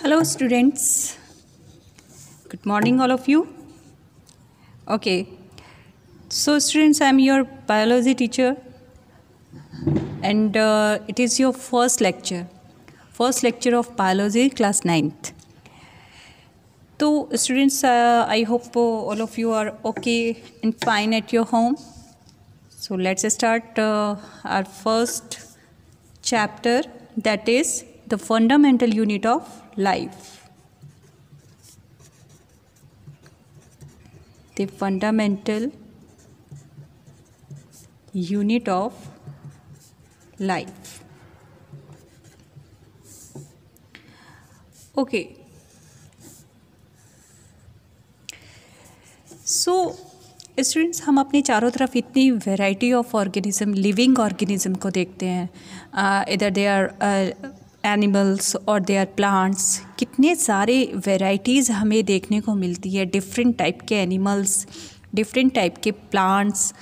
hello students good morning all of you okay so students i am your biology teacher and uh, it is your first lecture first lecture of biology class 9th so students uh, i hope uh, all of you are okay and fine at your home so let's start uh, our first chapter that is the fundamental unit of life the fundamental unit of life okay so so, students हम अपने चारों तरफ इतनी variety of organism living organism को देखते हैं इधर they are animals और देयर प्लांट्स कितने सारे वेराइटीज़ हमें देखने को मिलती है डिफरेंट टाइप के एनिमल्स डिफरेंट टाइप के प्लांट्स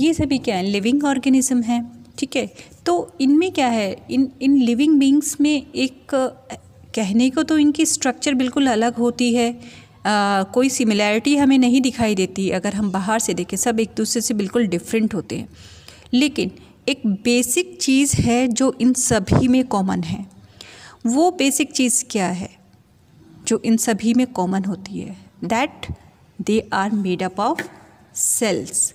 ये सभी क्या है लिविंग ऑर्गेनिज्म हैं ठीक है तो इनमें क्या है इन इन लिविंग बींग्स में एक कहने को तो इनकी स्ट्रक्चर बिल्कुल अलग होती है आ, कोई सिमिलैरिटी हमें नहीं दिखाई देती अगर हम बाहर से देखें सब एक दूसरे से बिल्कुल डिफरेंट होते हैं लेकिन एक बेसिक चीज़ है जो इन सभी में कॉमन है वो बेसिक चीज़ क्या है जो इन सभी में कॉमन होती है that they are made up of cells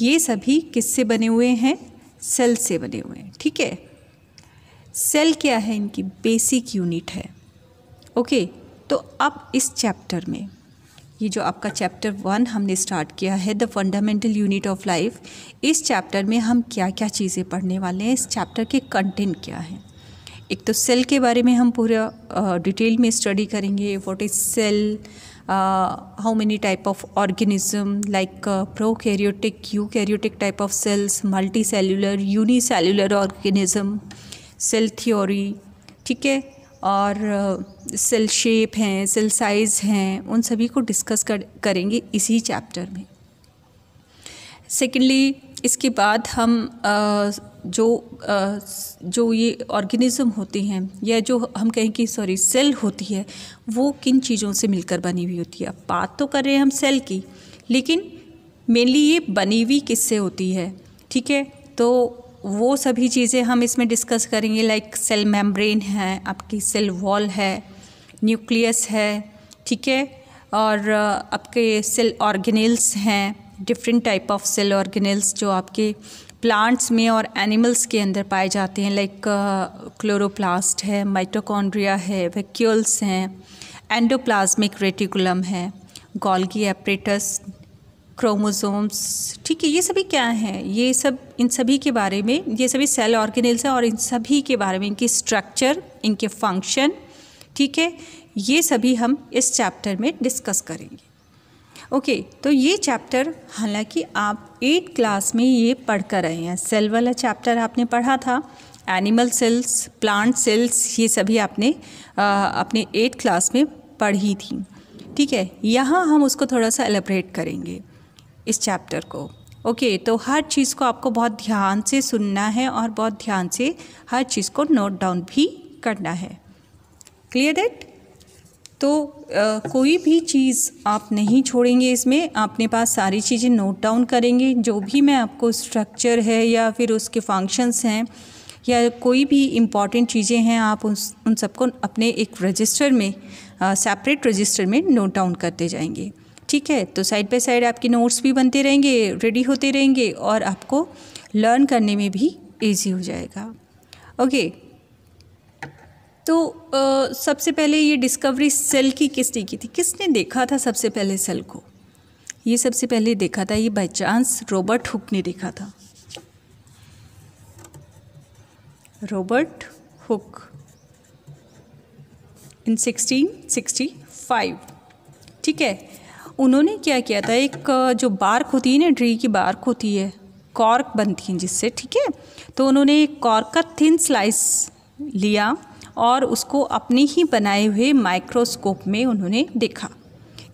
ये सभी किससे बने हुए हैं सेल से बने हुए हैं ठीक है सेल क्या है इनकी बेसिक यूनिट है ओके तो अब इस चैप्टर में ये जो आपका चैप्टर वन हमने स्टार्ट किया है the fundamental unit of life इस चैप्टर में हम क्या क्या चीज़ें पढ़ने वाले हैं इस चैप्टर के कंटेंट क्या हैं एक तो सेल के बारे में हम पूरा डिटेल में स्टडी करेंगे what is cell how many type of organism like prokaryotic eukaryotic type of cells multi unicellular organism cell theory ठीक है और सेल शेप हैं सेल साइज़ हैं उन सभी को डिस्कस कर करेंगे इसी चैप्टर में सेकेंडली इसके बाद हम uh, जो जो ये ऑर्गेनिज़म होते हैं या जो हम कहें कि सॉरी सेल होती है वो किन चीज़ों से मिलकर बनी हुई होती है अब बात तो कर रहे हैं हम सेल की लेकिन मेनली ये बनी हुई किससे होती है ठीक है तो वो सभी चीज़ें हम इसमें डिस्कस करेंगे लाइक सेल मेम्ब्रेन है आपकी सेल वॉल है न्यूक्लियस है ठीक है और आपके सेल ऑर्गेनेल्स हैं different type of cell organelles जो आपके प्लांट्स में और एनिमल्स के अंदर पाए जाते हैं लाइक क्लोरोप्लास्ट uh, है माइटोकॉन्ड्रिया है वैक्यूल्स हैं एंडोप्लाज्मिक रेटिकुलम है गॉल्गी एपरेटस क्रोमोसोम्स ठीक है ये सभी क्या हैं ये सब इन सभी के बारे में ये सभी सेल ऑर्गेनल्स हैं और इन सभी के बारे में इनकी स्ट्रक्चर इनके फंक्शन ठीक है ये सभी हम इस चैप्टर में डिस्कस करेंगे ओके okay, तो ये चैप्टर हालांकि आप एट क्लास में ये पढ़ कर रहे हैं सेल वाला चैप्टर आपने पढ़ा था एनिमल सेल्स प्लांट सेल्स ये सभी आपने आ, अपने एट क्लास में पढ़ी थी ठीक है यहाँ हम उसको थोड़ा सा एलेबरेट करेंगे इस चैप्टर को ओके okay, तो हर चीज़ को आपको बहुत ध्यान से सुनना है और बहुत ध्यान से हर चीज़ को नोट डाउन भी करना है क्लियर दैट तो आ, कोई भी चीज़ आप नहीं छोड़ेंगे इसमें आपने पास सारी चीज़ें नोट डाउन करेंगे जो भी मैं आपको स्ट्रक्चर है या फिर उसके फंक्शंस हैं या कोई भी इम्पॉर्टेंट चीज़ें हैं आप उन उन सबको अपने एक रजिस्टर में सेपरेट रजिस्टर में नोट डाउन करते जाएंगे ठीक है तो साइड बाय साइड आपके नोट्स भी बनते रहेंगे रेडी होते रहेंगे और आपको लर्न करने में भी ईजी हो जाएगा ओके तो आ, सबसे पहले ये डिस्कवरी सेल की किसने की थी किसने देखा था सबसे पहले सेल को ये सबसे पहले देखा था ये बाई चांस रॉबर्ट हुक ने देखा था रॉबर्ट हुक इन 1665 ठीक है उन्होंने क्या किया था एक जो बार्क होती है ना ड्री की बार्क होती है कॉर्क बनती है जिससे ठीक है तो उन्होंने एक कॉर्क का थिन स्लाइस लिया और उसको अपने ही बनाए हुए माइक्रोस्कोप में उन्होंने देखा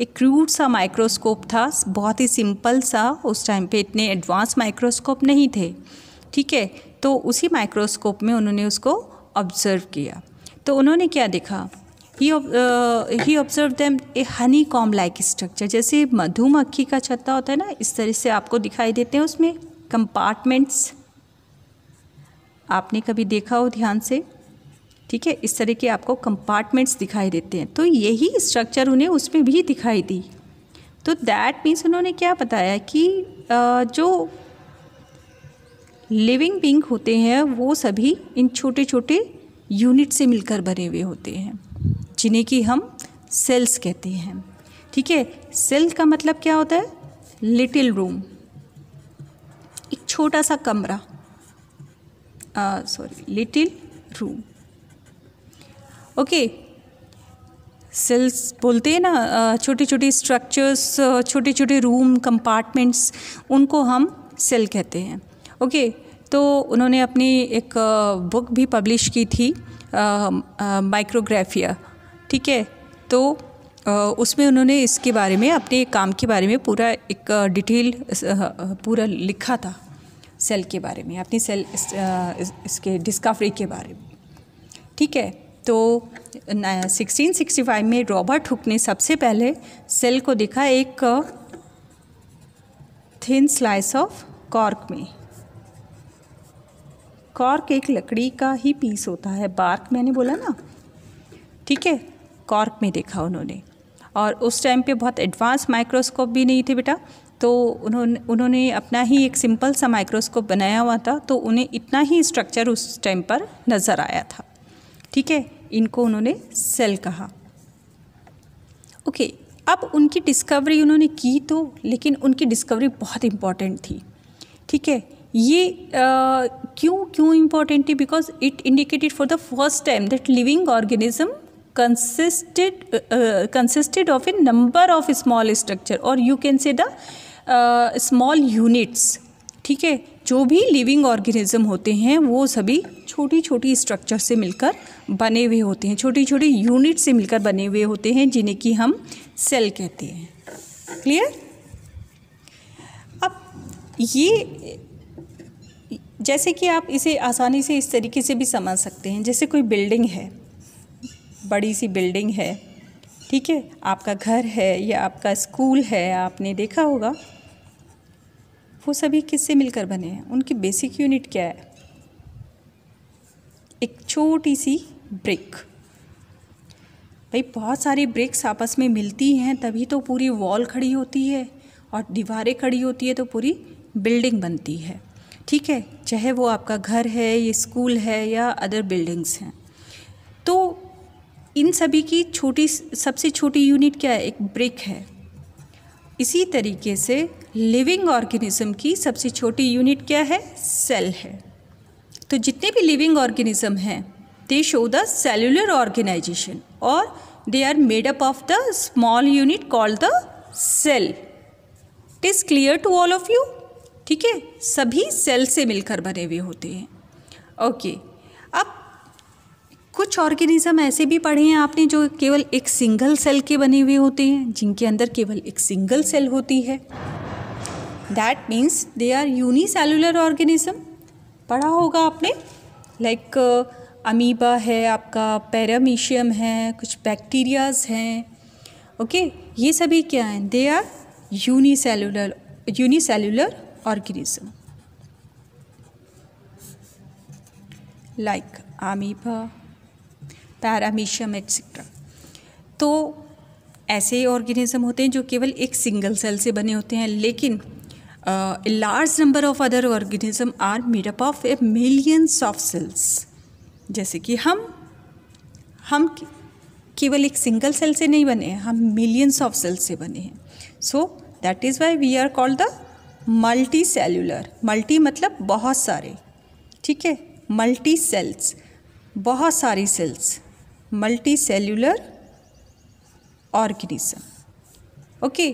एक क्रूड सा माइक्रोस्कोप था बहुत ही सिंपल सा उस टाइम पे इतने एडवांस माइक्रोस्कोप नहीं थे ठीक है तो उसी माइक्रोस्कोप में उन्होंने उसको ऑब्ज़र्व किया तो उन्होंने क्या देखा ही observe them a honeycomb like structure जैसे मधुमक्खी का छत्ता होता है ना इस तरह से आपको दिखाई देते हैं उसमें कंपार्टमेंट्स आपने कभी देखा हो ध्यान से ठीक है इस तरह के आपको कंपार्टमेंट्स दिखाई देते हैं तो यही स्ट्रक्चर उन्हें उसमें भी दिखाई दी तो दैट मीन्स उन्होंने क्या बताया कि जो लिविंग बींग होते हैं वो सभी इन छोटे छोटे यूनिट से मिलकर बने हुए होते हैं जिन्हें कि हम सेल्स कहते हैं ठीक है सेल का मतलब क्या होता है लिटिल रूम एक छोटा सा कमरा sorry little room okay cells बोलते हैं ना छोटी छोटी स्ट्रक्चर्स छोटे छोटे रूम कंपार्टमेंट्स उनको हम सेल कहते हैं ओके तो उन्होंने अपनी एक बुक भी पब्लिश की थी माइक्रोग्राफिया ठीक है तो उसमें उन्होंने इसके बारे में अपने काम के बारे में पूरा एक डिटेल पूरा लिखा था सेल के बारे में अपनी सेल इस, इसके डिस्कवरी के बारे में ठीक है तो 1665 में रॉबर्ट हुक ने सबसे पहले सेल को देखा एक थिन स्लाइस ऑफ कॉर्क में कॉर्क एक लकड़ी का ही पीस होता है बार्क मैंने बोला ना ठीक है कॉर्क में देखा उन्होंने और उस टाइम पे बहुत एडवांस माइक्रोस्कोप भी नहीं थे बेटा तो उन्होंने उन्होंने अपना ही एक सिंपल सा माइक्रोस्कोप बनाया हुआ था तो उन्हें इतना ही स्ट्रक्चर उस टाइम पर नज़र आया था ठीक है इनको उन्होंने सेल कहा ओके अब उनकी डिस्कवरी उन्होंने की तो लेकिन उनकी डिस्कवरी बहुत इम्पॉर्टेंट थी ठीक है ये आ, क्यों क्यों इम्पॉर्टेंट थी because it indicated for the first time that living organism consisted consisted of a number of small structure और you can say the small units ठीक है जो भी लिविंग ऑर्गेनिज्म होते हैं वो सभी छोटी छोटी स्ट्रक्चर से मिलकर बने हुए होते हैं छोटी छोटी यूनिट से मिलकर बने हुए होते हैं जिन्हें कि हम सेल कहते हैं क्लियर अब ये जैसे कि आप इसे आसानी से इस तरीके से भी समझ सकते हैं जैसे कोई बिल्डिंग है बड़ी सी बिल्डिंग है ठीक है आपका घर है या आपका स्कूल है आपने देखा होगा वो सभी किससे मिलकर बने हैं उनकी बेसिक यूनिट क्या है एक छोटी सी ब्रिक भाई बहुत सारी ब्रिक्स आपस में मिलती हैं तभी तो पूरी वॉल खड़ी होती है और दीवारें खड़ी होती है तो पूरी बिल्डिंग बनती है ठीक है चाहे वो आपका घर है ये स्कूल है या अदर बिल्डिंग्स हैं तो इन सभी की छोटी सबसे छोटी यूनिट क्या है एक ब्रिक है इसी तरीके से लिविंग ऑर्गेनिज्म की सबसे छोटी यूनिट क्या है सेल है तो जितने भी लिविंग ऑर्गेनिज्म हैं they show the cellular organization और they are made up of the small unit called the cell it is clear to all of you ठीक है सभी सेल से मिलकर बने हुए होते हैं ओके okay. कुछ ऑर्गेनिज़म ऐसे भी पढ़े हैं आपने जो केवल एक सिंगल सेल के बने हुए होते हैं जिनके अंदर केवल एक सिंगल सेल होती है that means they are unicellular organism पढ़ा होगा आपने लाइक अमीबा uh, है आपका पैरामीशियम है कुछ बैक्टीरियाज हैं ओके ये सभी क्या हैं they are unicellular unicellular organism like amoeba paramecium etcetera तो ऐसे ऑर्गेनिज्म होते हैं जो केवल एक सिंगल सेल से बने होते हैं लेकिन large number of other organism are made up of a millions of cells जैसे कि हम हम केवल एक सिंगल सेल से नहीं बने हैं हम मिलियंस ऑफ सेल्स से बने हैं so that is why we are called the multi cellular multi मतलब बहुत सारे ठीक है मल्टी सेल्स बहुत सारी cells multi cellular organism okay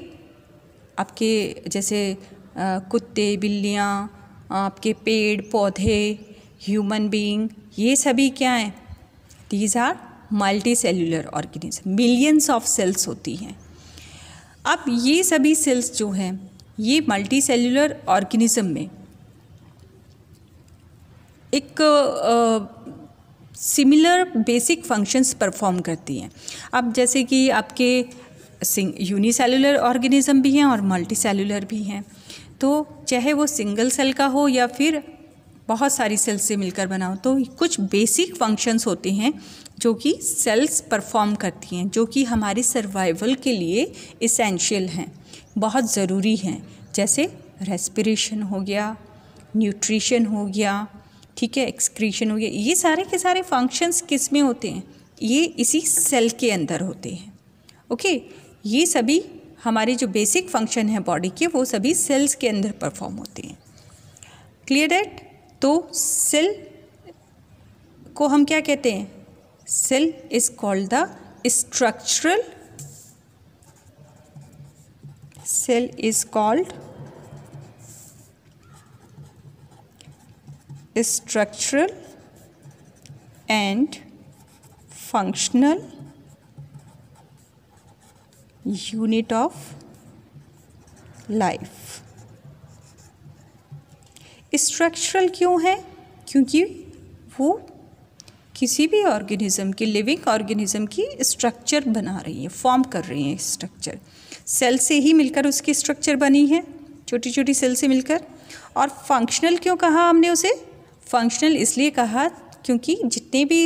आपके जैसे आ, कुत्ते बिल्लियाँ आपके पेड़ पौधे ह्यूमन बीइंग ये सभी क्या हैं these are multi cellular organism millions of cells होती हैं अब ये सभी सेल्स जो हैं ये मल्टी सेल्यूलर ऑर्गेनिज्म में एक सिमिलर बेसिक फंक्शंस परफॉर्म करती हैं अब जैसे कि आपके सिंग यूनिसेलुलर ऑर्गेनिज़म भी हैं और मल्टी सेलुलर भी हैं तो चाहे वो सिंगल सेल का हो या फिर बहुत सारी सेल्स से मिलकर बनाओ तो कुछ बेसिक फंक्शंस होते हैं जो कि सेल्स परफॉर्म करती हैं जो कि हमारी सर्वाइवल के लिए इसेंशियल हैं बहुत ज़रूरी हैं जैसे रेस्पिरेशन हो गया न्यूट्रिशन हो गया ठीक है एक्सक्रीशन हो गया ये सारे के सारे फंक्शंस किस में होते हैं ये इसी सेल के अंदर होते हैं ओके ये सभी हमारे जो बेसिक फंक्शन हैं बॉडी के वो सभी सेल्स के अंदर परफॉर्म होते हैं क्लियर डेट तो सेल को हम क्या कहते हैं cell is called the structural cell is called structural and functional unit of life structural क्यों है क्योंकि वो किसी भी ऑर्गेनिज्म के लिविंग ऑर्गेनिज़म की स्ट्रक्चर बना रही है फॉर्म कर रही है स्ट्रक्चर सेल से ही मिलकर उसकी स्ट्रक्चर बनी है छोटी छोटी सेल से मिलकर और फंक्शनल क्यों कहा हमने उसे फंक्शनल इसलिए कहा क्योंकि जितने भी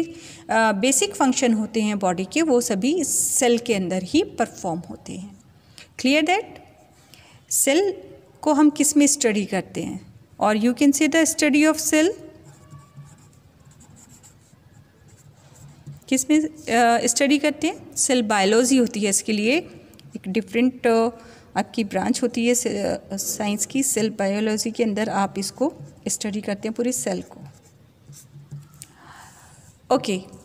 आ, बेसिक फंक्शन होते हैं बॉडी के वो सभी सेल के अंदर ही परफॉर्म होते हैं क्लियर दैट सेल को हम किस में स्टडी करते हैं और you can see the study of cell किस में स्टडी करते हैं सेल बायोलॉजी होती है इसके लिए एक डिफरेंट आपकी ब्रांच होती है साइंस की सेल बायोलॉजी के अंदर आप इसको स्टडी करते हैं पूरी सेल को ओके okay.